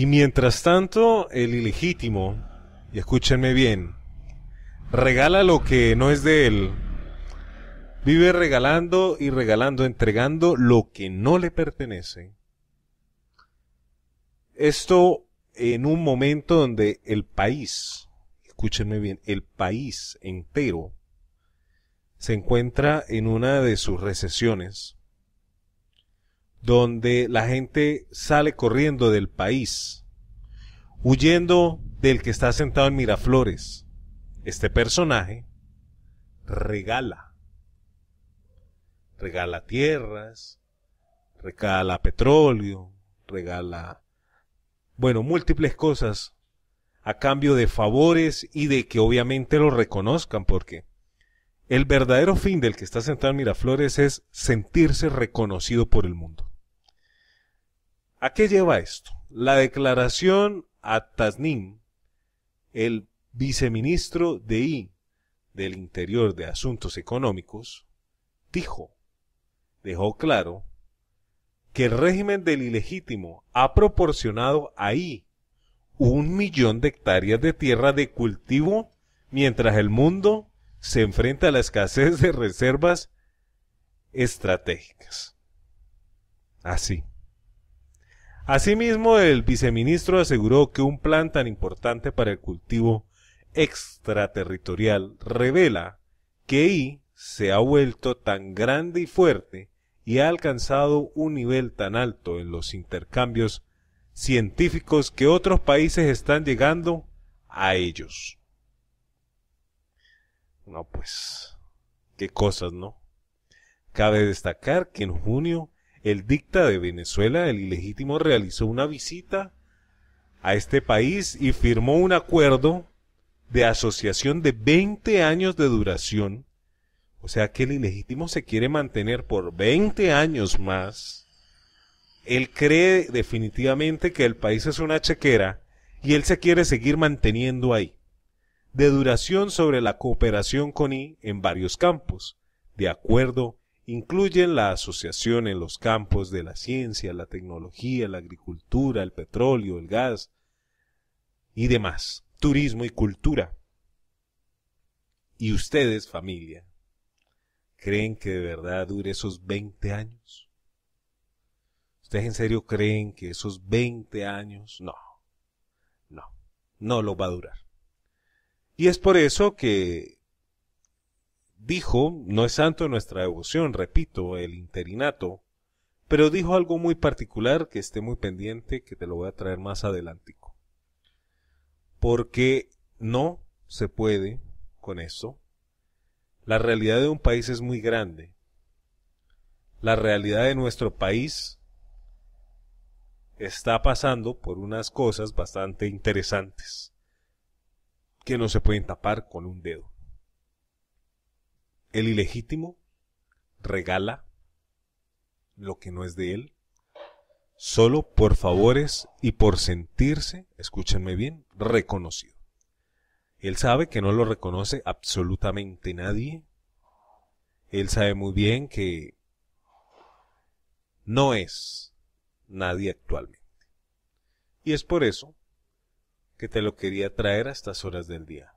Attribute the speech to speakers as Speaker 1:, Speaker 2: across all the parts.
Speaker 1: Y mientras tanto, el ilegítimo, y escúchenme bien, regala lo que no es de él. Vive regalando y regalando, entregando lo que no le pertenece. Esto en un momento donde el país, escúchenme bien, el país entero se encuentra en una de sus recesiones donde la gente sale corriendo del país, huyendo del que está sentado en Miraflores. Este personaje regala, regala tierras, regala petróleo, regala, bueno, múltiples cosas a cambio de favores y de que obviamente lo reconozcan, porque el verdadero fin del que está sentado en Miraflores es sentirse reconocido por el mundo. ¿A qué lleva esto? La declaración a Tasnim, el viceministro de I del Interior de Asuntos Económicos, dijo, dejó claro, que el régimen del ilegítimo ha proporcionado ahí un millón de hectáreas de tierra de cultivo mientras el mundo se enfrenta a la escasez de reservas estratégicas. Así. Asimismo, el viceministro aseguró que un plan tan importante para el cultivo extraterritorial revela que I se ha vuelto tan grande y fuerte y ha alcanzado un nivel tan alto en los intercambios científicos que otros países están llegando a ellos. No, pues, qué cosas, ¿no? Cabe destacar que en junio el dicta de Venezuela, el ilegítimo, realizó una visita a este país y firmó un acuerdo de asociación de 20 años de duración. O sea que el ilegítimo se quiere mantener por 20 años más. Él cree definitivamente que el país es una chequera y él se quiere seguir manteniendo ahí. De duración sobre la cooperación con I en varios campos, de acuerdo incluyen la asociación en los campos de la ciencia, la tecnología, la agricultura, el petróleo, el gas y demás, turismo y cultura. ¿Y ustedes, familia, creen que de verdad dure esos 20 años? ¿Ustedes en serio creen que esos 20 años? No, no, no lo va a durar. Y es por eso que dijo, no es santo en nuestra devoción, repito, el interinato, pero dijo algo muy particular que esté muy pendiente, que te lo voy a traer más adelante. Porque no se puede con eso. La realidad de un país es muy grande. La realidad de nuestro país está pasando por unas cosas bastante interesantes que no se pueden tapar con un dedo. El ilegítimo regala lo que no es de él, solo por favores y por sentirse, escúchenme bien, reconocido. Él sabe que no lo reconoce absolutamente nadie. Él sabe muy bien que no es nadie actualmente. Y es por eso que te lo quería traer a estas horas del día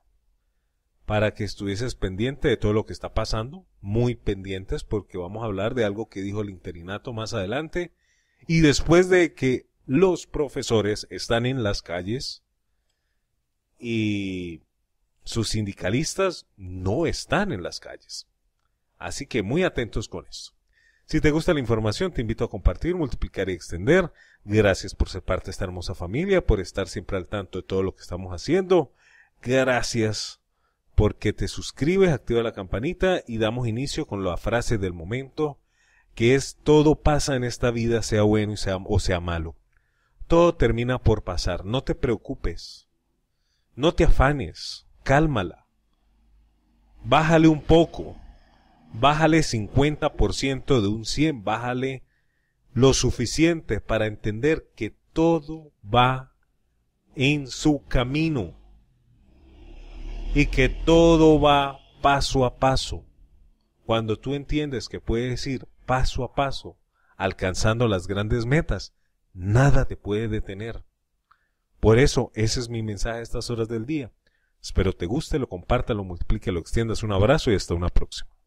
Speaker 1: para que estuvieses pendiente de todo lo que está pasando, muy pendientes porque vamos a hablar de algo que dijo el interinato más adelante y después de que los profesores están en las calles y sus sindicalistas no están en las calles. Así que muy atentos con eso. Si te gusta la información, te invito a compartir, multiplicar y extender. Gracias por ser parte de esta hermosa familia, por estar siempre al tanto de todo lo que estamos haciendo. Gracias porque te suscribes, activa la campanita y damos inicio con la frase del momento, que es todo pasa en esta vida, sea bueno o sea malo. Todo termina por pasar, no te preocupes, no te afanes, cálmala, bájale un poco, bájale 50% de un 100, bájale lo suficiente para entender que todo va en su camino y que todo va paso a paso. Cuando tú entiendes que puedes ir paso a paso, alcanzando las grandes metas, nada te puede detener. Por eso, ese es mi mensaje a estas horas del día. Espero te guste, lo comparta, lo multiplique, lo extiendas. Un abrazo y hasta una próxima.